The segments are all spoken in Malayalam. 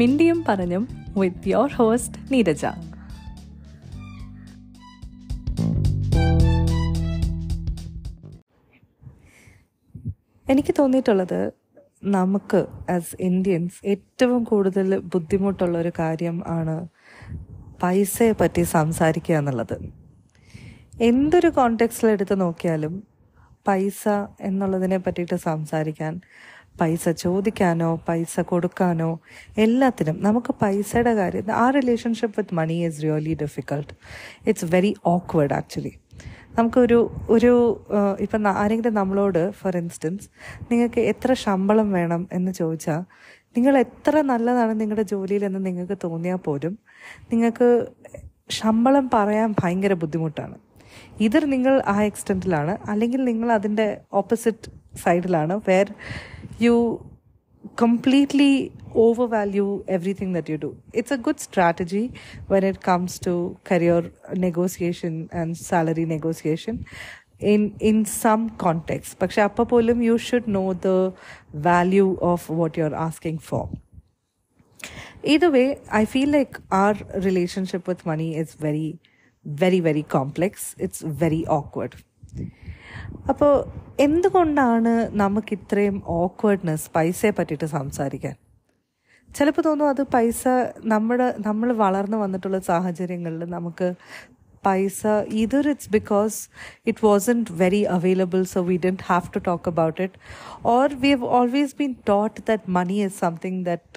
മിണ്ടിയും പറഞ്ഞും വിത്ത് യുവർ ഹോസ്റ്റ് നീരജ എനിക്ക് തോന്നിയിട്ടുള്ളത് നമുക്ക് ആസ് ഇന്ത്യൻസ് ഏറ്റവും കൂടുതൽ ബുദ്ധിമുട്ടുള്ള ഒരു കാര്യം ആണ് പൈസയെ പറ്റി സംസാരിക്കുക എന്നുള്ളത് എന്തൊരു കോണ്ടെക്സ്റ്റിൽ എടുത്ത് നോക്കിയാലും പൈസ എന്നുള്ളതിനെ പറ്റിയിട്ട് സംസാരിക്കാൻ പൈസ ചോദിക്കാനോ പൈസ കൊടുക്കാനോ എല്ലാത്തിനും നമുക്ക് പൈസയുടെ കാര്യം ആ relationship with money is really difficult it's very awkward actually നമുക്കൊരു ഒരു ഇപ്പം ആരെങ്കിലും നമ്മളോട് ഫോർ ഇൻസ്റ്റൻസ് നിങ്ങൾക്ക് എത്ര ശമ്പളം വേണം എന്ന് ചോദിച്ചാൽ നിങ്ങൾ എത്ര നല്ലതാണ് നിങ്ങളുടെ ജോലിയിലെന്ന് നിങ്ങൾക്ക് തോന്നിയാൽ പോലും നിങ്ങൾക്ക് ശമ്പളം പറയാൻ ഭയങ്കര ബുദ്ധിമുട്ടാണ് ഇതർ നിങ്ങൾ ആ എക്സ്റ്റെൻറ്റിലാണ് അല്ലെങ്കിൽ നിങ്ങൾ അതിൻ്റെ ഓപ്പോസിറ്റ് സൈഡിലാണ് where you completely overvalue everything that you do. It's a good strategy when it comes to career negotiation and salary negotiation in in some context. Paksha Appapolum, you should know the value of what you're asking for. Either way, I feel like our relationship with money is very, very, very complex. It's very awkward. അപ്പോൾ എന്തുകൊണ്ടാണ് നമുക്ക് ഇത്രയും ഓക്വേർഡ്നെസ് പൈസയെ പറ്റിയിട്ട് സംസാരിക്കാൻ ചിലപ്പോൾ തോന്നും അത് പൈസ നമ്മുടെ നമ്മൾ വളർന്നു വന്നിട്ടുള്ള സാഹചര്യങ്ങളിൽ നമുക്ക് പൈസ either it's because it wasn't very available so we didn't have to talk about it or we have always been taught that money is something that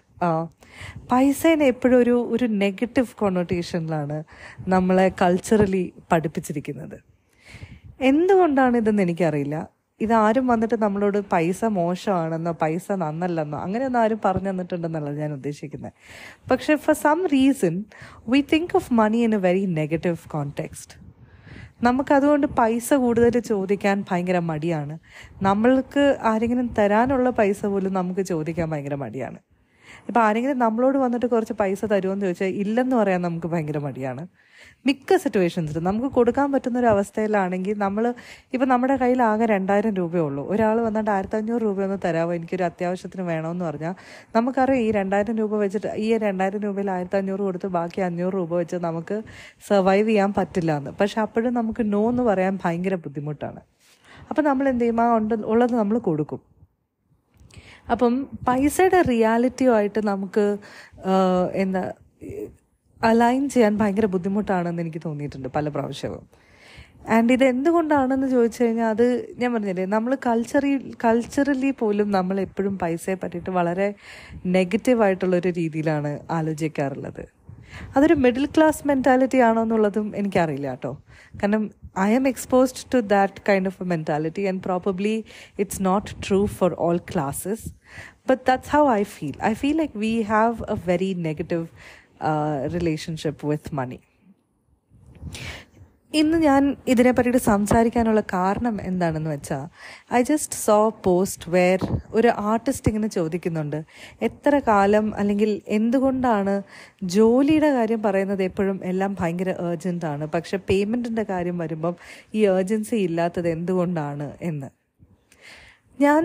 പൈസേനെ എപ്പോഴും ഒരു ഒരു നെഗറ്റീവ് കൊണോട്ടേഷനിലാണ് നമ്മളെ കൾച്ചറലി പഠിപ്പിച്ചിരിക്കുന്നത് എന്തുകൊണ്ടാണ് ഇതെന്ന് എനിക്കറിയില്ല ഇതാരും വന്നിട്ട് നമ്മളോട് പൈസ മോശമാണെന്നോ പൈസ നന്നല്ലെന്നോ അങ്ങനെയൊന്നും ആരും പറഞ്ഞു തന്നിട്ടുണ്ടെന്നല്ല ഞാൻ ഉദ്ദേശിക്കുന്നത് പക്ഷെ for some reason we think of money in a very negative context നമുക്കതുകൊണ്ട് പൈസ കൂടുതൽ ചോദിക്കാൻ ഭയങ്കര മടിയാണ് നമ്മൾക്ക് ആരെങ്കിലും തരാനുള്ള പൈസ പോലും നമുക്ക് ചോദിക്കാൻ ഭയങ്കര മടിയാണ് ഇപ്പോൾ ആരെങ്കിലും നമ്മളോട് വന്നിട്ട് കുറച്ച് പൈസ തരുമെന്ന് ചോദിച്ചാൽ ഇല്ലെന്ന് പറയാൻ നമുക്ക് ഭയങ്കര മടിയാണ് മിക്ക സിറ്റുവേഷൻസിലും നമുക്ക് കൊടുക്കാൻ പറ്റുന്ന ഒരു അവസ്ഥയിലാണെങ്കിൽ നമ്മൾ ഇപ്പം നമ്മുടെ കയ്യിൽ ആകെ രണ്ടായിരം രൂപയേ ഉള്ളൂ ഒരാൾ വന്നിട്ട് ആയിരത്തഞ്ഞൂറ് രൂപയൊന്ന് തരാമോ എനിക്കൊരു അത്യാവശ്യത്തിന് വേണമെന്ന് പറഞ്ഞാൽ നമുക്കറിയാം ഈ രണ്ടായിരം രൂപ വെച്ചിട്ട് ഈ രണ്ടായിരം രൂപയിൽ ആയിരത്തഞ്ഞൂറ് കൊടുത്ത് ബാക്കി അഞ്ഞൂറ് രൂപ വെച്ച് നമുക്ക് സർവൈവ് ചെയ്യാൻ പറ്റില്ല എന്ന് പക്ഷെ അപ്പോഴും നമുക്ക് നോ എന്ന് പറയാൻ ഭയങ്കര ബുദ്ധിമുട്ടാണ് അപ്പം നമ്മൾ എന്ത് ചെയ്യും ആ ഉണ്ട് ഉള്ളത് നമ്മൾ കൊടുക്കും അപ്പം പൈസയുടെ റിയാലിറ്റിയുമായിട്ട് നമുക്ക് എന്താ അലൈൻ ചെയ്യാൻ ഭയങ്കര ബുദ്ധിമുട്ടാണെന്ന് എനിക്ക് തോന്നിയിട്ടുണ്ട് പല പ്രാവശ്യവും ആൻഡ് ഇത് എന്തുകൊണ്ടാണെന്ന് ചോദിച്ചു കഴിഞ്ഞാൽ അത് ഞാൻ പറഞ്ഞില്ലേ നമ്മൾ കൾച്ചറി കൾച്ചറലി പോലും നമ്മൾ എപ്പോഴും പൈസയെ പറ്റിയിട്ട് വളരെ നെഗറ്റീവായിട്ടുള്ളൊരു രീതിയിലാണ് ആലോചിക്കാറുള്ളത് അതൊരു മിഡിൽ ക്ലാസ് മെൻറ്റാലിറ്റി ആണോ എന്നുള്ളതും എനിക്കറിയില്ല കേട്ടോ കാരണം I am exposed to that kind of a mentality and probably it's not true for all classes but that's how I feel I feel like we have a very negative relationship with money ഇന്ന് ഞാൻ പറ്റി സംസാരിക്കാനുള്ള കാരണം എന്താണെന്ന് വെച്ചാൽ I just saw post where ഒരു ആർട്ടിസ്റ്റ് ഇങ്ങനെ ചോദിക്കുന്നുണ്ട് എത്ര കാലം അല്ലെങ്കിൽ എന്തുകൊണ്ടാണ് ജോലിയുടെ കാര്യം പറയുന്നത് എപ്പോഴും എല്ലാം ഭയങ്കര ഏർജൻറ്റാണ് പക്ഷെ പേയ്മെൻറ്റിൻ്റെ കാര്യം വരുമ്പം ഈ ഏർജൻസി ഇല്ലാത്തത് എന്തുകൊണ്ടാണ് എന്ന് ഞാൻ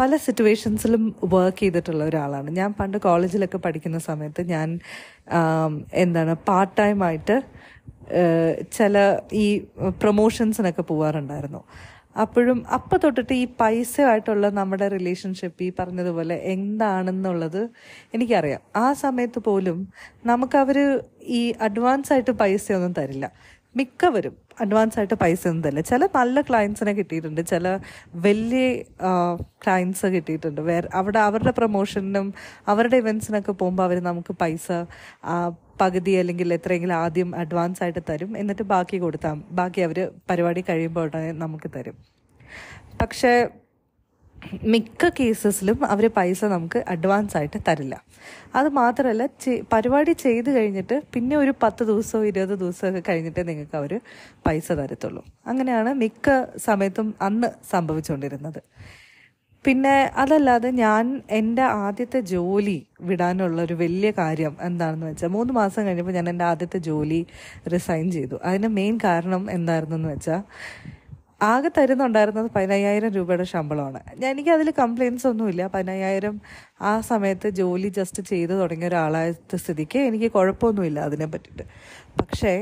പല സിറ്റുവേഷൻസിലും വർക്ക് ചെയ്തിട്ടുള്ള ഒരാളാണ് ഞാൻ പണ്ട് കോളേജിലൊക്കെ പഠിക്കുന്ന സമയത്ത് ഞാൻ എന്താണ് പാർട്ട് ടൈമായിട്ട് ചില ഈ പ്രൊമോഷൻസിനൊക്കെ പോവാറുണ്ടായിരുന്നു അപ്പോഴും അപ്പം തൊട്ടിട്ട് ഈ പൈസയായിട്ടുള്ള നമ്മുടെ റിലേഷൻഷിപ്പ് ഈ പറഞ്ഞതുപോലെ എന്താണെന്നുള്ളത് എനിക്കറിയാം ആ സമയത്ത് പോലും നമുക്കവർ ഈ അഡ്വാൻസ് ആയിട്ട് പൈസയൊന്നും തരില്ല മിക്കവരും അഡ്വാൻസ് ആയിട്ട് പൈസ ഒന്നും തരില്ല ചില നല്ല ക്ലയൻസിനെ കിട്ടിയിട്ടുണ്ട് ചില വലിയ ക്ലയൻസ് കിട്ടിയിട്ടുണ്ട് വേറെ അവിടെ അവരുടെ പ്രൊമോഷനും അവരുടെ ഇവൻസിനൊക്കെ പോകുമ്പോൾ അവർ നമുക്ക് പൈസ പകുതി അല്ലെങ്കിൽ എത്രയെങ്കിലും ആദ്യം അഡ്വാൻസ് ആയിട്ട് തരും എന്നിട്ട് ബാക്കി കൊടുത്താൽ ബാക്കി അവർ പരിപാടി കഴിയുമ്പോൾ ഉടനെ നമുക്ക് തരും പക്ഷേ മിക്ക കേസസിലും അവർ പൈസ നമുക്ക് അഡ്വാൻസ് ആയിട്ട് തരില്ല അത് മാത്രമല്ല പരിപാടി ചെയ്ത് കഴിഞ്ഞിട്ട് പിന്നെ ഒരു പത്ത് ദിവസമോ ഇരുപത് ഒക്കെ കഴിഞ്ഞിട്ടേ നിങ്ങൾക്ക് അവർ പൈസ തരത്തുള്ളൂ അങ്ങനെയാണ് മിക്ക സമയത്തും അന്ന് സംഭവിച്ചുകൊണ്ടിരുന്നത് പിന്നെ അതല്ലാതെ ഞാൻ എൻ്റെ ആദ്യത്തെ ജോലി വിടാനുള്ള ഒരു വലിയ കാര്യം എന്താണെന്ന് വെച്ചാൽ മൂന്ന് മാസം കഴിഞ്ഞപ്പോൾ ഞാൻ എൻ്റെ ആദ്യത്തെ ജോലി റിസൈൻ ചെയ്തു അതിന് മെയിൻ കാരണം എന്തായിരുന്നു എന്ന് വെച്ചാൽ ആകെ തരുന്നുണ്ടായിരുന്നത് പതിനയ്യായിരം രൂപയുടെ ശമ്പളമാണ് ഞാൻ എനിക്ക് അതിൽ കംപ്ലയിൻസ് ഒന്നുമില്ല പതിനയ്യായിരം ആ സമയത്ത് ജോലി ജസ്റ്റ് ചെയ്തു തുടങ്ങിയ ഒരാളായ സ്ഥിതിക്ക് എനിക്ക് കുഴപ്പമൊന്നുമില്ല അതിനെ പറ്റിയിട്ട് പക്ഷേ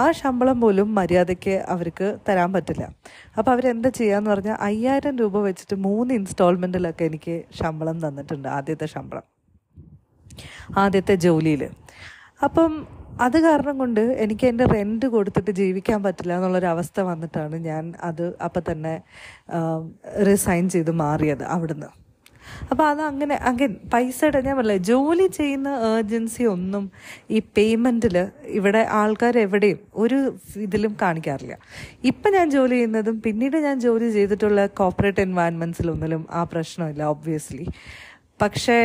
ആ ശമ്പളം പോലും മര്യാദയ്ക്ക് അവർക്ക് തരാൻ പറ്റില്ല അപ്പോൾ അവരെന്താ ചെയ്യാന്ന് പറഞ്ഞാൽ അയ്യായിരം രൂപ വെച്ചിട്ട് മൂന്ന് ഇൻസ്റ്റാൾമെൻറ്റിലൊക്കെ എനിക്ക് ശമ്പളം തന്നിട്ടുണ്ട് ആദ്യത്തെ ശമ്പളം ആദ്യത്തെ ജോലിയിൽ അപ്പം അത് കാരണം കൊണ്ട് എനിക്ക് എൻ്റെ റെൻറ്റ് കൊടുത്തിട്ട് ജീവിക്കാൻ പറ്റില്ല എന്നുള്ളൊരവസ്ഥ വന്നിട്ടാണ് ഞാൻ അത് അപ്പം തന്നെ റിസൈൻ ചെയ്ത് മാറിയത് അവിടുന്ന് അപ്പോൾ അത് അങ്ങനെ അഗൈൻ പൈസയുടെ ഞാൻ പറഞ്ഞില്ല ജോലി ചെയ്യുന്ന ഏർജൻസി ഒന്നും ഈ പേയ്മെൻറ്റിൽ ഇവിടെ ആൾക്കാർ എവിടെയും ഒരു ഇതിലും കാണിക്കാറില്ല ഇപ്പം ഞാൻ ജോലി ചെയ്യുന്നതും പിന്നീട് ഞാൻ ജോലി ചെയ്തിട്ടുള്ള കോപ്പറേറ്റ് എൻവയൺമെൻറ്റ്സിലൊന്നിലും ആ പ്രശ്നമില്ല ഓബ്വിയസ്ലി പക്ഷേ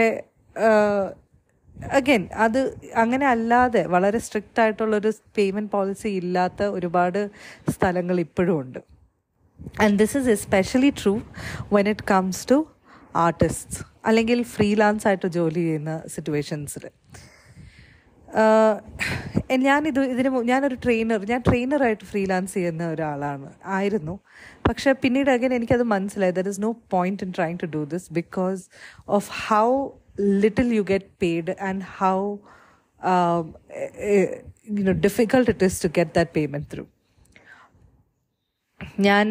അഗൈൻ അത് അങ്ങനെ അല്ലാതെ വളരെ സ്ട്രിക്റ്റ് ആയിട്ടുള്ളൊരു പേയ്മെൻറ്റ് പോളിസി ഇല്ലാത്ത ഒരുപാട് സ്ഥലങ്ങൾ ഇപ്പോഴും ഉണ്ട് and this is especially true when it comes to artists അല്ലെങ്കിൽ ഫ്രീലാൻസ് ആയിട്ട് ജോലി ചെയ്യുന്ന സിറ്റുവേഷൻസിൽ ഞാനിത് ഇതിന് ഞാനൊരു ട്രെയിനർ ഞാൻ ട്രെയിനറായിട്ട് ഫ്രീലാൻസ് ചെയ്യുന്ന ഒരാളാണ് ആയിരുന്നു പക്ഷേ പിന്നീട് അഗൈൻ എനിക്കത് മനസ്സിലായി there is no point in trying to do this because of how little you get paid and how you know difficult it is to get that payment through ഞാൻ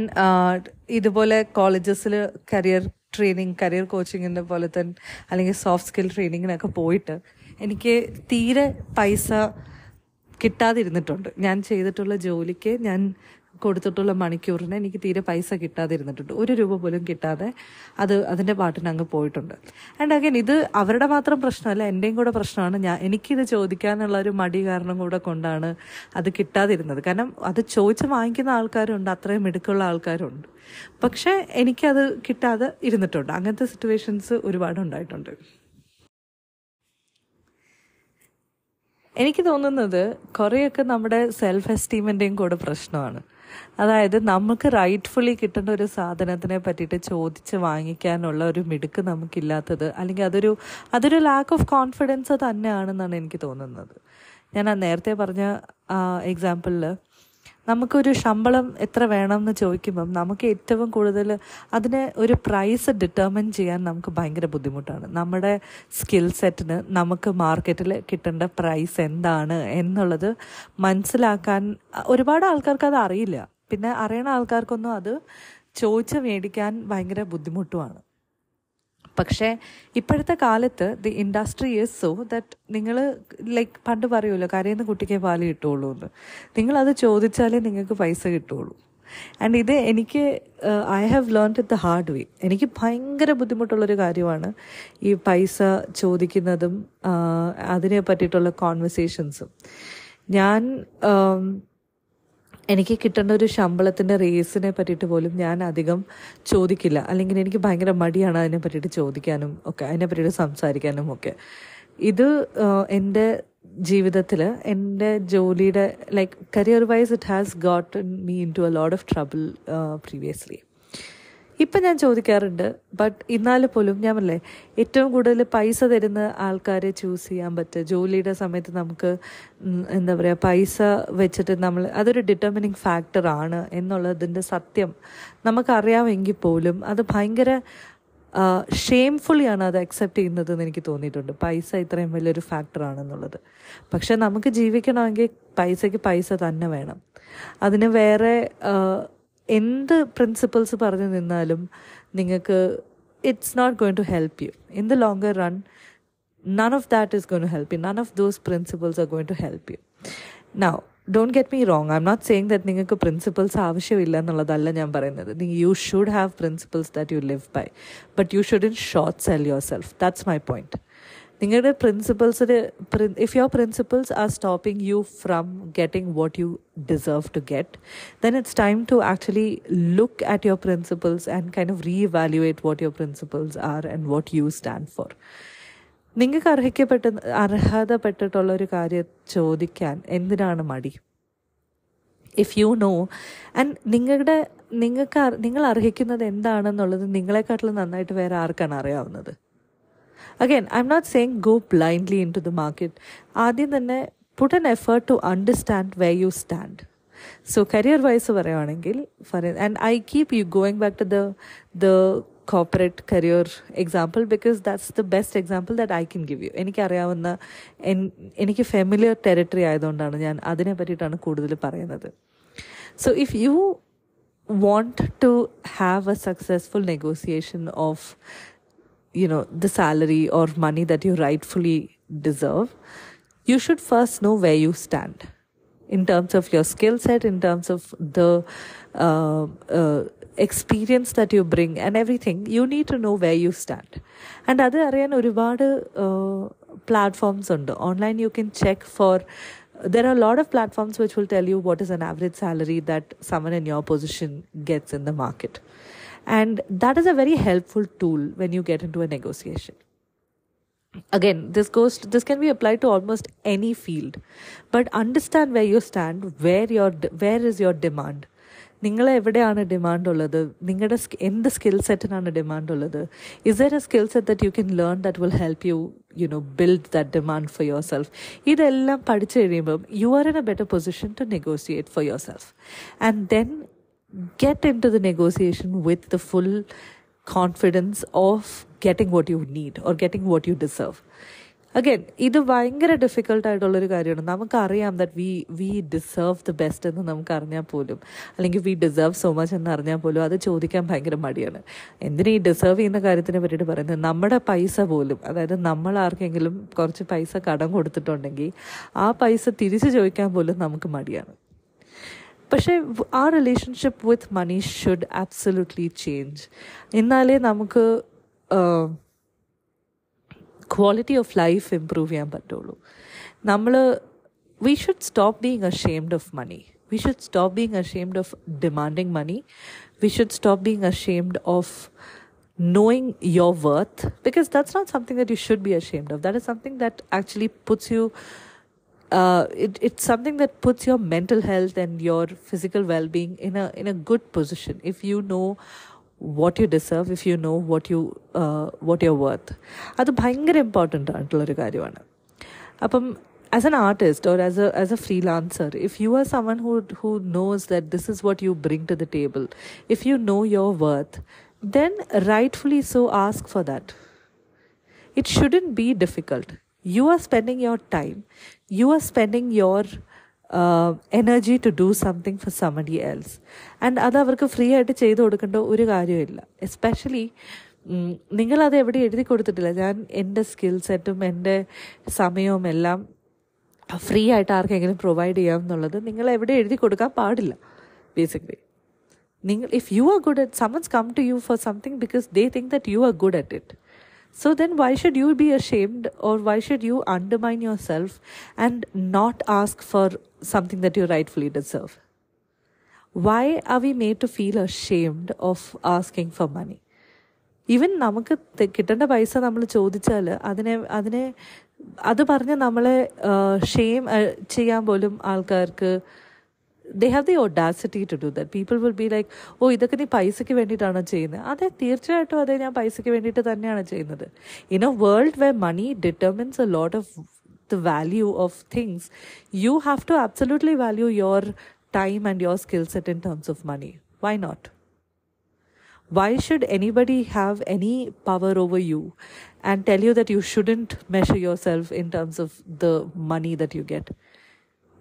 ഇതുപോലെ കോളേജസിൽ കരിയർ ട്രെയിനിങ് കരിയർ കോച്ചിങ്ങിൻ്റെ പോലെ തന്നെ അല്ലെങ്കിൽ സോഫ്റ്റ് സ്കിൽ ട്രെയിനിങ്ങിനൊക്കെ പോയിട്ട് എനിക്ക് തീരെ പൈസ കിട്ടാതിരുന്നിട്ടുണ്ട് ഞാൻ ചെയ്തിട്ടുള്ള ജോലിക്ക് ഞാൻ കൊടുത്തിട്ടുള്ള മണിക്കൂറിന് എനിക്ക് തീരെ പൈസ കിട്ടാതിരുന്നിട്ടുണ്ട് ഒരു രൂപ പോലും കിട്ടാതെ അത് അതിൻ്റെ പാട്ടിന് അങ്ങ് പോയിട്ടുണ്ട് ആൻഡ് അഗൈൻ ഇത് അവരുടെ മാത്രം പ്രശ്നമല്ല എൻ്റെയും കൂടെ പ്രശ്നമാണ് ഞാൻ എനിക്കിത് ചോദിക്കാനുള്ള ഒരു മടി കാരണം കൂടെ കൊണ്ടാണ് അത് കിട്ടാതിരുന്നത് കാരണം അത് ചോദിച്ച് വാങ്ങിക്കുന്ന ആൾക്കാരുണ്ട് അത്രയും മിടുക്കുള്ള ആൾക്കാരുണ്ട് പക്ഷേ എനിക്കത് കിട്ടാതെ ഇരുന്നിട്ടുണ്ട് അങ്ങനത്തെ സിറ്റുവേഷൻസ് ഒരുപാട് ഉണ്ടായിട്ടുണ്ട് എനിക്ക് തോന്നുന്നത് കുറേയൊക്കെ നമ്മുടെ സെൽഫ് എസ്റ്റീമിൻ്റെയും കൂടെ പ്രശ്നമാണ് അതായത് നമുക്ക് റൈറ്റ്ഫുള്ളി കിട്ടുന്ന ഒരു സാധനത്തിനെ പറ്റിയിട്ട് ചോദിച്ച് വാങ്ങിക്കാനുള്ള ഒരു മിടുക്ക് നമുക്കില്ലാത്തത് അല്ലെങ്കിൽ അതൊരു അതൊരു ലാക്ക് ഓഫ് കോൺഫിഡൻസ് തന്നെയാണെന്നാണ് എനിക്ക് തോന്നുന്നത് ഞാൻ നേരത്തെ പറഞ്ഞ എക്സാമ്പിളിൽ നമുക്കൊരു ശമ്പളം എത്ര വേണം എന്ന് ചോദിക്കുമ്പം നമുക്ക് ഏറ്റവും കൂടുതൽ അതിനെ ഒരു പ്രൈസ് ഡിറ്റർമിൻ ചെയ്യാൻ നമുക്ക് ഭയങ്കര ബുദ്ധിമുട്ടാണ് നമ്മുടെ സ്കിൽ സെറ്റിന് നമുക്ക് മാർക്കറ്റിൽ കിട്ടേണ്ട പ്രൈസ് എന്താണ് എന്നുള്ളത് മനസ്സിലാക്കാൻ ഒരുപാട് ആൾക്കാർക്ക് അത് അറിയില്ല പിന്നെ അറിയണ ആൾക്കാർക്കൊന്നും അത് ചോദിച്ച് മേടിക്കാൻ ഭയങ്കര ബുദ്ധിമുട്ടുമാണ് പക്ഷേ ഇപ്പോഴത്തെ കാലത്ത് the industry is so that നിങ്ങൾ ലൈക്ക് പണ്ട് പറയുമല്ലോ കരയിൽ കുട്ടിക്കേ പാല് കിട്ടുള്ളൂ എന്ന് നിങ്ങളത് ചോദിച്ചാലേ നിങ്ങൾക്ക് പൈസ കിട്ടുള്ളൂ ആൻഡ് ഇത് എനിക്ക് I have learn it the hard way എനിക്ക് ഭയങ്കര ബുദ്ധിമുട്ടുള്ളൊരു കാര്യമാണ് ഈ പൈസ ചോദിക്കുന്നതും uh, അതിനെ പറ്റിയിട്ടുള്ള കോൺവെർസേഷൻസും ഞാൻ um, എനിക്ക് കിട്ടേണ്ട ഒരു ശമ്പളത്തിൻ്റെ റേസിനെ പറ്റിയിട്ട് പോലും ഞാൻ അധികം ചോദിക്കില്ല അല്ലെങ്കിൽ എനിക്ക് ഭയങ്കര മടിയാണ് അതിനെ പറ്റിയിട്ട് ചോദിക്കാനും ഒക്കെ അതിനെ പറ്റിയിട്ട് സംസാരിക്കാനും ഒക്കെ ഇത് എൻ്റെ ജീവിതത്തിൽ എൻ്റെ ജോലിയുടെ like career wise it has gotten me to a load of trouble previously ഇപ്പം ഞാൻ ചോദിക്കാറുണ്ട് ബട്ട് ഇന്നാലും പോലും ഞാൻ പറയേ ഏറ്റവും കൂടുതൽ പൈസ തരുന്ന ആൾക്കാരെ ചൂസ് ചെയ്യാൻ പറ്റുക ജോലിയുടെ സമയത്ത് നമുക്ക് എന്താ പറയുക പൈസ വെച്ചിട്ട് നമ്മൾ അതൊരു ഡിറ്റർമിനിങ് ഫാക്ടറാണ് എന്നുള്ളതിൻ്റെ സത്യം നമുക്കറിയാമെങ്കിൽ പോലും അത് ഭയങ്കര ഷെയിംഫുള്ളിയാണ് അത് അക്സെപ്റ്റ് ചെയ്യുന്നതെന്ന് എനിക്ക് തോന്നിയിട്ടുണ്ട് പൈസ ഇത്രയും വലിയൊരു ഫാക്ടറാണെന്നുള്ളത് പക്ഷെ നമുക്ക് ജീവിക്കണമെങ്കിൽ പൈസയ്ക്ക് പൈസ തന്നെ വേണം അതിന് വേറെ എന്ത് പ്രിൻസിപ്പിൾസ് പറഞ്ഞു നിന്നാലും നിങ്ങൾക്ക് it's not going to help you in the longer run none of that is going to help you none of those principles are going to help you now don't get me wrong I am not saying that നിങ്ങൾക്ക് പ്രിൻസിപ്പിൾസ് ആവശ്യമില്ല എന്നുള്ളതല്ല ഞാൻ പറയുന്നത് you should have principles that you live by but you should in short sell yourself that's my point നിങ്ങളുടെ പ്രിൻസിപ്പിൾസിന് if your principles are stopping you from getting what you deserve to get then it's time to actually look at your principles and kind of reevaluate what your principles are and what you stand for നിങ്ങൾക്ക് അർഹിക്കപ്പെട്ട അർഹതപ്പെട്ടിട്ടുള്ള ഒരു കാര്യം ചോദിക്കാൻ എന്തിനാണ് മടി ഇഫ് യു നോ ആൻഡ് നിങ്ങളുടെ നിങ്ങൾക്ക് നിങ്ങൾ അർഹിക്കുന്നത് എന്താണെന്നുള്ളത് നിങ്ങളെക്കാട്ടിലും നന്നായിട്ട് വേറെ ആർക്കാണ് അറിയാവുന്നത് again I am not saying go blindly into the market ആദ്യം തന്നെ put an effort to understand where you stand so career wise പറയുവാണെങ്കിൽ for and I keep you going back to the the corporate career example because that's the best example that I can give you എനിക്കറിയാവുന്ന എനിക്ക് ഫെമിലിയർ ടെറിട്ടറി ആയതുകൊണ്ടാണ് ഞാൻ അതിനെ പറ്റിയിട്ടാണ് കൂടുതൽ പറയുന്നത് so if you want to have a successful negotiation of you know the salary or money that you rightfully deserve you should first know where you stand in terms of your skill set in terms of the uh, uh, experience that you bring and everything you need to know where you stand and other ariyan oruvaadu platforms undu online you can check for there are a lot of platforms which will tell you what is an average salary that someone in your position gets in the market and that is a very helpful tool when you get into a negotiation again this goes to, this can be applied to almost any field but understand where you stand where your where is your demand നിങ്ങൾ എവിടെയാണ് ഡിമാൻഡ് ഉള്ളത് നിങ്ങളുടെ എന്ത് സ്കിൽ സെറ്റിനാണ് ഡിമാൻഡ് ഉള്ളത് is there a skill set that you can learn that will help you you know build that demand for yourself ഇതെല്ലാം പഠിച്ചു കഴിയുമ്പം you are in a better position to negotiate for yourself and then get into the negotiation with the full confidence of getting what you need or getting what you deserve. Again ഇത് ഭയങ്കര ഡിഫിക്കൽട്ട് ആയിട്ടുള്ളൊരു കാര്യമാണ് നമുക്കറിയാം that we we deserve the best എന്ന് നമുക്ക് അറിഞ്ഞാൽ പോലും അല്ലെങ്കിൽ വി ഡിസേർവ് സോ മച്ച് എന്ന് അറിഞ്ഞാൽ പോലും അത് ചോദിക്കാൻ ഭയങ്കര മടിയാണ് എന്തിനാ ഈ ഡിസേർവ് ചെയ്യുന്ന കാര്യത്തിനെ പറ്റിയിട്ട് പറയുന്നത് നമ്മുടെ പൈസ പോലും അതായത് നമ്മൾ ആർക്കെങ്കിലും കുറച്ച് പൈസ കടം കൊടുത്തിട്ടുണ്ടെങ്കിൽ ആ പൈസ തിരിച്ചു ചോദിക്കാൻ പോലും നമുക്ക് മടിയാണ് പക്ഷേ ആ relationship with money should absolutely change എന്നാലേ നമുക്ക് ക്വാളിറ്റി ഓഫ് ലൈഫ് ഇമ്പ്രൂവ് ചെയ്യാൻ പറ്റുള്ളൂ നമ്മൾ we should stop being ashamed of money we should stop being ashamed of demanding money we should stop being ashamed of knowing your worth because that's not something that you should be ashamed of that is something that actually puts you uh, it, it's something that puts your mental health and your physical well-being in a in a good position if you know what you deserve if you know what you uh, what you're worth അത് ഭയങ്കര ഇമ്പോർട്ടൻ്റ് ആയിട്ടുള്ള ഒരു കാര്യമാണ് അപ്പം as an artist or as a as a freelancer if you are someone who who knows that this is what you bring to the table if you know your worth then rightfully so ask for that it shouldn't be difficult you are spending your time, you are spending your uh, energy to do something for somebody else. And അത് അവർക്ക് ഫ്രീ ആയിട്ട് ചെയ്തു കൊടുക്കേണ്ട ഒരു കാര്യമില്ല എസ്പെഷ്യലി നിങ്ങളത് എവിടെ എഴുതി കൊടുത്തിട്ടില്ല ഞാൻ എൻ്റെ സ്കിൽ സെറ്റും എൻ്റെ സമയവും എല്ലാം ഫ്രീ ആയിട്ട് ആർക്കെങ്കിലും പ്രൊവൈഡ് ചെയ്യാം എന്നുള്ളത് നിങ്ങൾ എവിടെ എഴുതി കൊടുക്കാൻ പാടില്ല ബേസിക്കലി നിങ്ങൾ if you are good at someone's come to you for something because they think that you are good at it So then, why should you be ashamed or why should you undermine yourself and not ask for something that you rightfully deserve? Why are we made to feel ashamed of asking for money? Even നമുക്ക് കിട്ടേണ്ട പൈസ നമ്മൾ ചോദിച്ചാൽ അതിനെ അതിനെ അത് പറഞ്ഞ് നമ്മളെ ഷെയിം ചെയ്യാൻ പോലും ആൾക്കാർക്ക് they have the audacity to do that people will be like oh ഇതൊക്കെ നീ പൈസയ്ക്ക് വേണ്ടിയിട്ടാണോ ചെയ്യുന്നത് അതെ തീർച്ചയായിട്ടും അതെ ഞാൻ പൈസയ്ക്ക് വേണ്ടിയിട്ട് തന്നെയാണ് ചെയ്യുന്നത് in a world where money determines a lot of the value of things you have to absolutely value your time and your skill set in terms of money why not why should anybody have any power over you and tell you that you shouldn't measure yourself in terms of the money that you get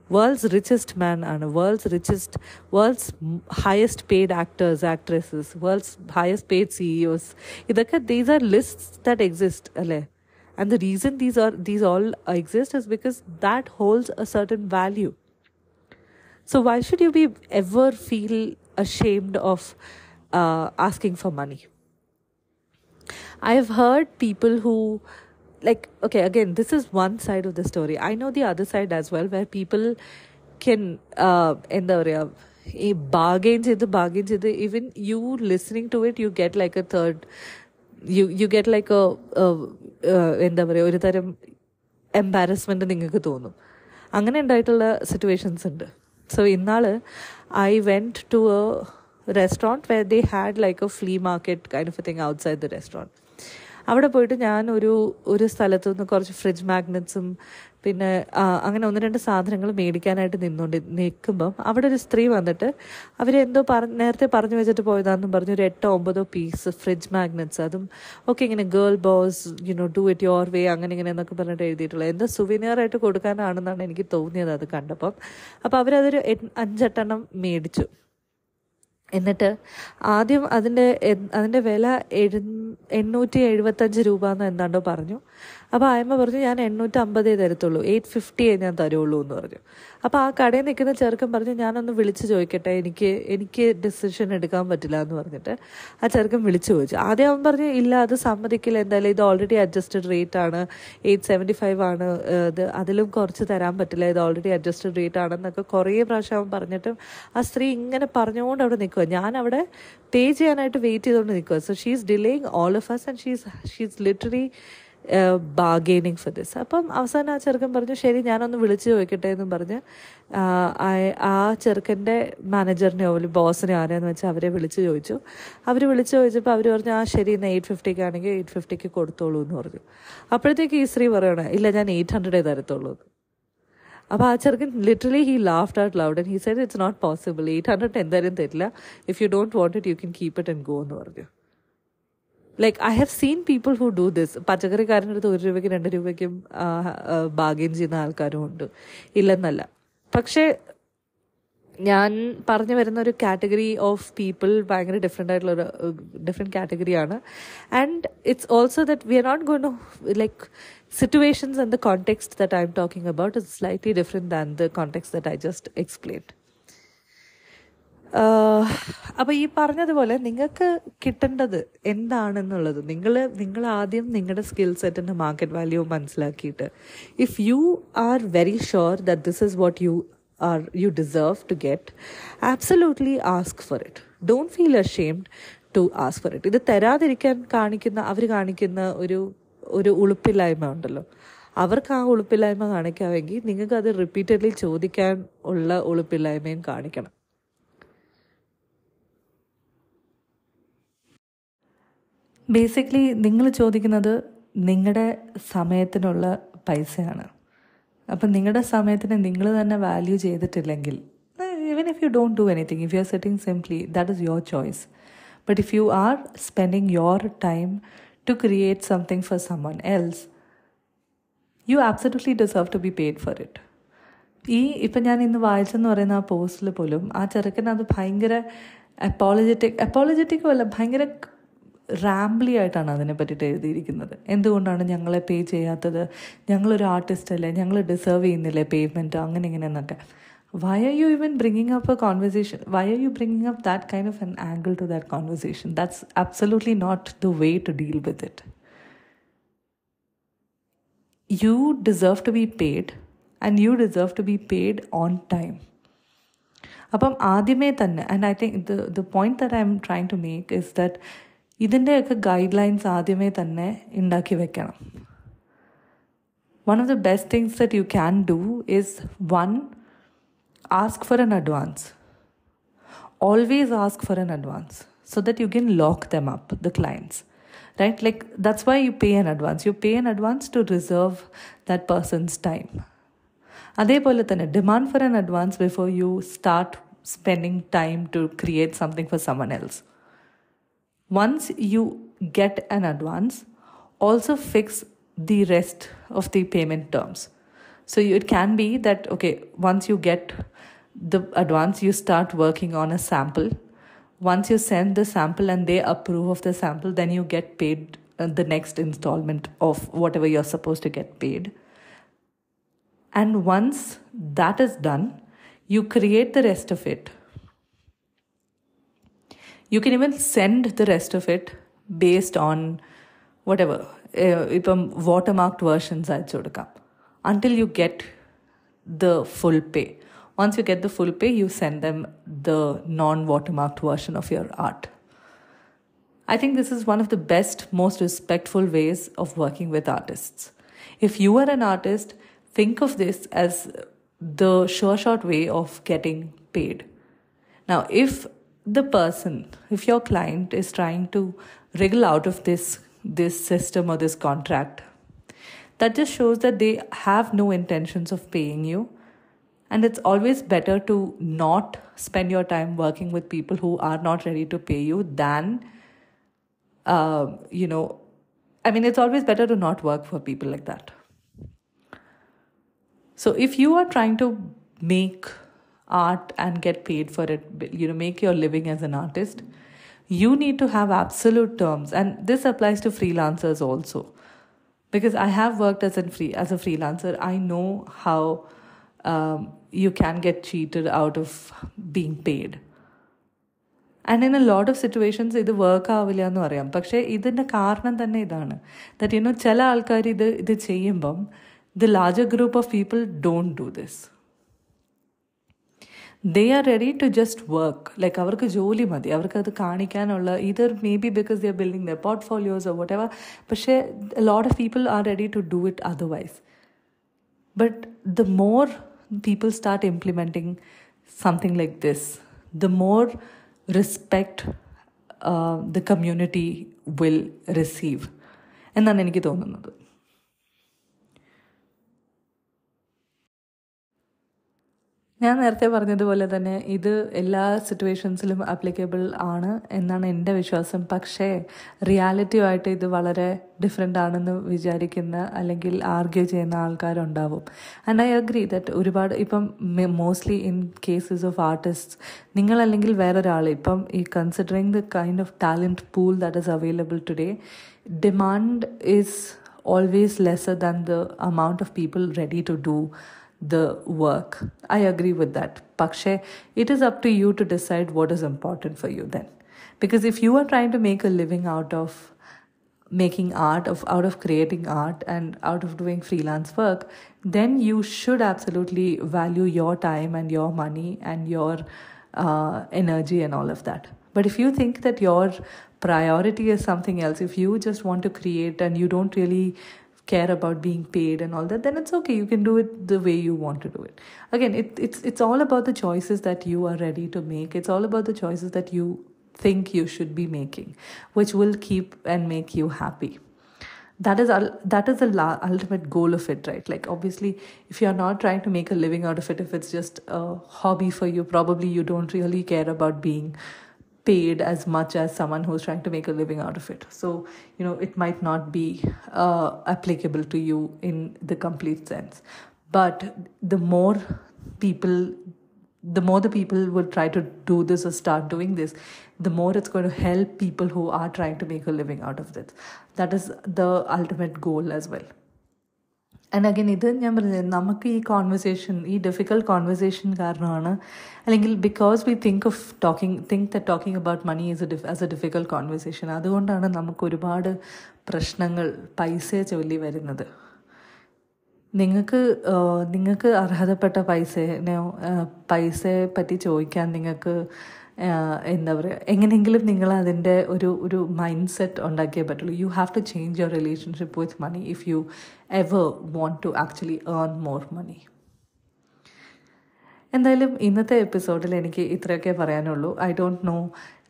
world's richest man and world's richest world's highest paid actors actresses world's highest paid ceos these are lists that exist and the reason these are these all exist is because that holds a certain value so why should you be ever feel ashamed of uh, asking for money i have heard people who like okay again this is one side of the story i know the other side as well where people can uh, എന്താ പറയുക ഈ ബാർഗെയിൻ ചെയ്ത് ബാർഗെയിൻ ചെയ്ത് even you listening to it you get like a third you you get like എന്താ പറയുക ഒരു തരം എംബാരസ്മെൻ്റ് നിങ്ങൾക്ക് തോന്നും അങ്ങനെ ഉണ്ടായിട്ടുള്ള സിറ്റുവേഷൻസ് ഉണ്ട് സോ ഇന്നാൾ I went to a restaurant where they had like a flea market kind of a thing outside the restaurant അവിടെ പോയിട്ട് ഞാൻ ഒരു ഒരു സ്ഥലത്തു നിന്ന് കുറച്ച് ഫ്രിഡ്ജ് മാഗ്നറ്റ്സും പിന്നെ അങ്ങനെ ഒന്ന് രണ്ട് സാധനങ്ങൾ മേടിക്കാനായിട്ട് നിന്നുകൊണ്ട് നിൽക്കുമ്പം അവിടെ ഒരു സ്ത്രീ വന്നിട്ട് എന്തോ പറ നേരത്തെ പറഞ്ഞു വെച്ചിട്ട് പോയതാണെന്നും പറഞ്ഞു ഒരു എട്ടോ ഒമ്പതോ പീസ് ഫ്രിഡ്ജ് മാഗ്നറ്റ്സ് അതും ഒക്കെ ഇങ്ങനെ girl boys you know do it your way അങ്ങനെ ഇങ്ങനെ എന്നൊക്കെ പറഞ്ഞിട്ട് എഴുതിയിട്ടുള്ളത് എന്തോ സുവിനിയറായിട്ട് കൊടുക്കാനാണെന്നാണ് എനിക്ക് തോന്നിയത് അത് കണ്ടപ്പം അപ്പോൾ അവരതൊരു അഞ്ചെട്ടെണ്ണം മേടിച്ചു എന്നിട്ട് ആദ്യം അതിൻ്റെ അതിൻ്റെ വില എഴു എണ്ണൂറ്റി എഴുപത്തഞ്ച് രൂപ എന്ന് എന്താണ്ടോ പറഞ്ഞു അപ്പോൾ ആയമ്മ പറഞ്ഞു ഞാൻ എണ്ണൂറ്റി അമ്പതേ തരത്തുള്ളൂ എയ്റ്റ് ഫിഫ്റ്റിയേ ഞാൻ തരുള്ളൂ എന്ന് പറഞ്ഞു അപ്പോൾ ആ കടയിൽ നിൽക്കുന്ന ചെറുക്കൻ പറഞ്ഞു ഞാനൊന്ന് വിളിച്ച് ചോദിക്കട്ടെ എനിക്ക് എനിക്ക് ഡിസിഷൻ എടുക്കാൻ പറ്റില്ല എന്ന് പറഞ്ഞിട്ട് ആ ചെറുക്കൻ വിളിച്ച് ചോദിച്ചു ആദ്യം അവൻ പറഞ്ഞു ഇല്ല അത് സമ്മതിക്കില്ല എന്തായാലും ഇത് ഓൾറെഡി അഡ്ജസ്റ്റഡ് റേറ്റ് ആണ് എയ്റ്റ് സെവൻറ്റി ഫൈവ് ആണ് ഇത് അതിലും കുറച്ച് തരാൻ പറ്റില്ല ഇത് ഓൾറെഡി അഡ്ജസ്റ്റഡ് റേറ്റ് ആണെന്നൊക്കെ കുറേ പ്രാവശ്യം അവൻ പറഞ്ഞിട്ടും ആ സ്ത്രീ ഇങ്ങനെ പറഞ്ഞുകൊണ്ട് അവിടെ നിൽക്കുക ഞാൻ അവിടെ പേ ചെയ്യാനായിട്ട് വെയിറ്റ് ചെയ്തുകൊണ്ട് നിൽക്കുക so she is delaying all of us and she she is literally bargaining for this അപ്പം അവസാനം ആ ചെറുക്കൻ പറഞ്ഞു ശരി ഞാനൊന്ന് വിളിച്ചു ചോദിക്കട്ടെ എന്ന് പറഞ്ഞ് ആ ചെറുക്കൻ്റെ മാനേജറിനെയോ അല്ലെങ്കിൽ ബോസിനെ ആരെയെന്ന് വെച്ചാൽ അവരെ വിളിച്ചു ചോദിച്ചു അവർ വിളിച്ചു ചോദിച്ചപ്പോൾ അവർ പറഞ്ഞു ആ ശരി എന്നാൽ എയ്റ്റ് ഫിഫ്റ്റിക്ക് ആണെങ്കിൽ എയ്റ്റ് ഫിഫ്റ്റിക്ക് കൊടുത്തോളൂ എന്ന് പറഞ്ഞു അപ്പോഴത്തേക്ക് ഈ സ്ത്രീ പറയണേ ഇല്ല ഞാൻ എയ്റ്റ് ഹൺഡ്രഡേ തരത്തുള്ളൂ അപ്പോൾ ആ ചെറുക്കൻ literally he laughed out loud and he said it's not possible eight hundred എന്തായാലും തരില്ല if you don't want it you can keep it and go എന്ന് പറഞ്ഞു like I have seen people who do this പച്ചക്കറിക്കാരനടുത്ത് ഒരു രൂപയ്ക്കും രണ്ട് രൂപയ്ക്കും ബാഗിൻ ചെയ്യുന്ന ആൾക്കാരും ഉണ്ട് ഇല്ലെന്നല്ല പക്ഷേ ഞാൻ പറഞ്ഞു വരുന്ന ഒരു കാറ്റഗറി ഓഫ് പീപ്പിൾ ഭയങ്കര ഡിഫറെൻ്റ് ആയിട്ടുള്ള ഒരു ഡിഫറെൻറ്റ് കാറ്റഗറിയാണ് and it's also that we are not gone like situations and the context that I am talking about it's slightly different than the context that I just explained അപ്പോൾ ഈ പറഞ്ഞതുപോലെ നിങ്ങൾക്ക് കിട്ടേണ്ടത് എന്താണെന്നുള്ളത് നിങ്ങൾ നിങ്ങൾ ആദ്യം നിങ്ങളുടെ സ്കിൽ സെറ്റിൻ്റെ മാർക്കറ്റ് വാല്യൂ മനസ്സിലാക്കിയിട്ട് if you are very sure that this is what you are you deserve to get absolutely ask for it don't feel ashamed to ask for it ഇത് തരാതിരിക്കാൻ കാണിക്കുന്ന അവർ കാണിക്കുന്ന ഒരു ഒരു ഉളുപ്പില്ലായ്മ ഉണ്ടല്ലോ അവർക്ക് ആ ഉളുപ്പില്ലായ്മ കാണിക്കാമെങ്കിൽ നിങ്ങൾക്ക് അത് റിപ്പീറ്റഡ്ലി ചോദിക്കാൻ ഉള്ള ഉളുപ്പില്ലായ്മയും കാണിക്കണം ബേസിക്കലി നിങ്ങൾ ചോദിക്കുന്നത് നിങ്ങളുടെ സമയത്തിനുള്ള പൈസയാണ് അപ്പം നിങ്ങളുടെ സമയത്തിന് നിങ്ങൾ തന്നെ വാല്യൂ ചെയ്തിട്ടില്ലെങ്കിൽ even if you don't do anything if you are sitting simply that is your choice but if you are spending your time to create something for someone else you absolutely deserve to be paid for it ഈ ഇപ്പം ഞാൻ ഇന്ന് വായിച്ചെന്ന് പറയുന്ന ആ പോസ്റ്റിൽ പോലും ആ ചെറുക്കൻ അത് ഭയങ്കര അപ്പോളജറ്റിക് അപ്പോളജറ്റിക്കും അല്ല ഭയങ്കര റാംബ്ലി ആയിട്ടാണ് അതിനെ പറ്റിയിട്ട് എഴുതിയിരിക്കുന്നത് എന്തുകൊണ്ടാണ് ഞങ്ങളെ പേ ചെയ്യാത്തത് ഞങ്ങളൊരു ആർട്ടിസ്റ്റ് അല്ലേ ഞങ്ങൾ ഡിസേർവ് ചെയ്യുന്നില്ലേ പേയ്മെൻറ്റ് അങ്ങനെ ഇങ്ങനെ എന്നൊക്കെ why are you even bringing up a conversation why are you bringing up that kind of an angle to that conversation that's absolutely not the way to deal with it you deserve to be paid and you deserve to be paid on time അപ്പം ആദ്യമേ തന്നെ and I think the the point that I am trying to make is that ഇതിൻ്റെയൊക്കെ ഗൈഡ് ലൈൻസ് ആദ്യമേ തന്നെ ഉണ്ടാക്കി വെക്കണം one of the best things that you can do is one ask for an advance always ask for an advance so that you can lock them up, the clients. Right? Like that's why you pay an advance. You pay an advance to reserve that person's time. അതേപോലെ തന്നെ demand for an advance before you start spending time to create something for someone else once you get an advance, also fix the rest of the payment terms. So it can be that, okay, once you get the advance, you start working on a sample. Once you send the sample and they approve of the sample, then you get paid uh, the next installment of whatever you're supposed to get paid. And once that is done, you create the rest of it you can even send the rest of it based on whatever. Eh, ipam watermarked versions are chodakam until you get the full pay. Once you get the full pay, you send them the non watermarked version of your art. I think this is one of the best, most respectful ways of working with artists. If you are an artist, think of this as the sure shot way of getting paid. Now, if the person, if your client is trying to wriggle out of this this system or this contract, that just shows that they have no intentions of paying you. And it's always better to not spend your time working with people who are not ready to pay you than, uh, you know, I mean, it's always better to not work for people like that. So if you are trying to make art and get paid for it you know make your living as an artist you need to have absolute terms and this applies to freelancers also because i have worked as a free as a freelancer i know how um, you can get cheated out of being paid and in a lot of situations ഇത് വർക്ക് ആവില്ല എന്ന് പറയാം പക്ഷേ ഇതിൻ്റെ കാരണം തന്നെ ഇതാണ് ദറ്റ് യുനോ ചില ആൾക്കാർ ഇത് ഇത് ചെയ്യുമ്പം the larger group of people don't do this they are ready to just work like അവർക്ക് ജോലി മതി അവർക്കത് കാണിക്കാനുള്ള either may be because they are building the portfolios whatever പക്ഷേ lot of people are ready to do it otherwise but the more people start implementing something like this the more respect the community will receive എന്നാണ് എനിക്ക് തോന്നുന്നത് ഞാൻ നേരത്തെ പറഞ്ഞതുപോലെ തന്നെ ഇത് എല്ലാ സിറ്റുവേഷൻസിലും ആപ്ലിക്കബിൾ ആണ് എന്നാണ് എൻ്റെ വിശ്വാസം പക്ഷേ റിയാലിറ്റിയുമായിട്ട് ഇത് വളരെ ഡിഫറെൻ്റ് ആണെന്ന് വിചാരിക്കുന്ന അല്ലെങ്കിൽ ആർഗ്യൂ ചെയ്യുന്ന ആൾക്കാരുണ്ടാവും ആൻഡ് ഐ അഗ്രി ദറ്റ് ഒരുപാട് ഇപ്പം mostly in cases of artists നിങ്ങളല്ലെങ്കിൽ വേറൊരാൾ ഇപ്പം ഈ considering the kind of talent pool that is available today demand is always lesser than the amount of people ready to do the work. I agree with that. Pakshe, it is up to you to decide what is important for you then. Because if you are trying to make a living out of making art of out of creating art and out of doing freelance work then you should absolutely value your time and your money and your uh, energy and all of that but if you think that your priority is something else if you just want to create and you don't really care about being paid and all that then it's okay you can do it the way you want to do it again it, it's it's all about the choices that you are ready to make it's all about the choices that you think you should be making which will keep and make you happy that is that is the la- ultimate goal of it right like obviously if you're not trying to make a living out of it if it's just a hobby for you probably you don't really care about being paid as much as someone who's trying to make a living out of it. So, you know, it might not be uh, applicable to you in the complete sense. But the more people, the more the people will try to do this or start doing this, the more it's going to help people who are trying to make a living out of this. That is the ultimate goal as well. And again ഇത് ഞാൻ പറഞ്ഞത് നമുക്ക് ഈ കോൺവെർസേഷൻ ഈ ഡിഫിക്കൽട്ട് കോൺവെർസേഷൻ കാരണമാണ് അല്ലെങ്കിൽ because we think of talking think the talking about money is a as a difficult conversation അതുകൊണ്ടാണ് നമുക്ക് ഒരുപാട് പ്രശ്നങ്ങൾ പൈസയെ ചൊല്ലി വരുന്നത് നിങ്ങൾക്ക് നിങ്ങൾക്ക് അർഹതപ്പെട്ട പൈസനെ പൈസയെ പറ്റി ചോദിക്കാൻ നിങ്ങൾക്ക് എന്താ പറയുക എങ്ങനെയെങ്കിലും നിങ്ങൾ അതിൻ്റെ ഒരു ഒരു മൈൻഡ് സെറ്റ് ഉണ്ടാക്കിയേ പറ്റുള്ളൂ you have to change your relationship with money if you ever want to actually earn more money എന്തായാലും ഇന്നത്തെ എപ്പിസോഡിൽ എനിക്ക് ഇത്രയൊക്കെ പറയാനുള്ളൂ I don't know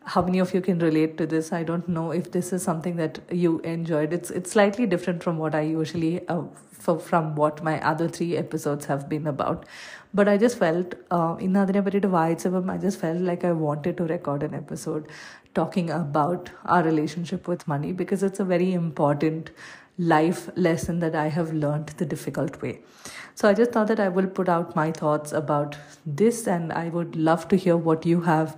how many of you can relate to this i don't know if this is something that you enjoyed it's it's slightly different from what i usually uh, for, from what my other three episodes have been about but i just felt uh, in adine patite i just felt like i wanted to record an episode talking about our relationship with money because it's a very important life lesson that I have learned the difficult way. So I just thought that I will put out my thoughts about this and I would love to hear what you have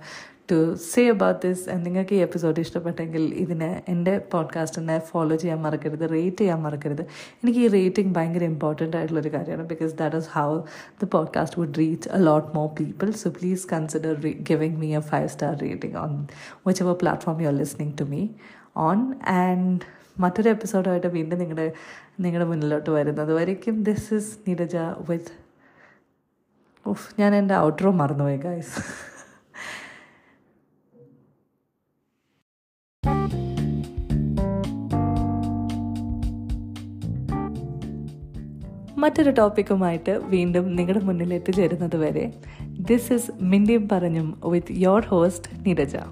to say about this നിങ്ങൾക്ക് ഈ എപ്പിസോഡ് ഇഷ്ടപ്പെട്ടെങ്കിൽ ഇതിന് എൻ്റെ പോഡ്കാസ്റ്റിനെ ഫോളോ ചെയ്യാൻ മറക്കരുത് റേറ്റ് ചെയ്യാൻ മറക്കരുത് എനിക്ക് ഈ റേറ്റിംഗ് ഭയങ്കര ഇമ്പോർട്ടൻ്റ് ആയിട്ടുള്ളൊരു കാര്യമാണ് because that is how the podcast would reach a lot more people so please consider giving me a five star rating on whichever platform you are listening to me on and മറ്റൊരു എപ്പിസോഡായിട്ട് വീണ്ടും നിങ്ങളുടെ നിങ്ങളുടെ മുന്നിലോട്ട് വരുന്നത് വരയ്ക്കും ദിസ് ഇസ് നിരജ വിത്ത് ഉഫ് ഞാൻ എൻ്റെ ഔട്ട്രോ മറന്നുപോയി ഗൈസ് മറ്റൊരു ടോപ്പിക്കുമായിട്ട് വീണ്ടും നിങ്ങളുടെ മുന്നിൽ എത്തിച്ചേരുന്നത് വരെ ദിസ് ഇസ് മിണ്ടിയും പറഞ്ഞും വിത്ത് യോർ ഹോസ്റ്റ് നീരജ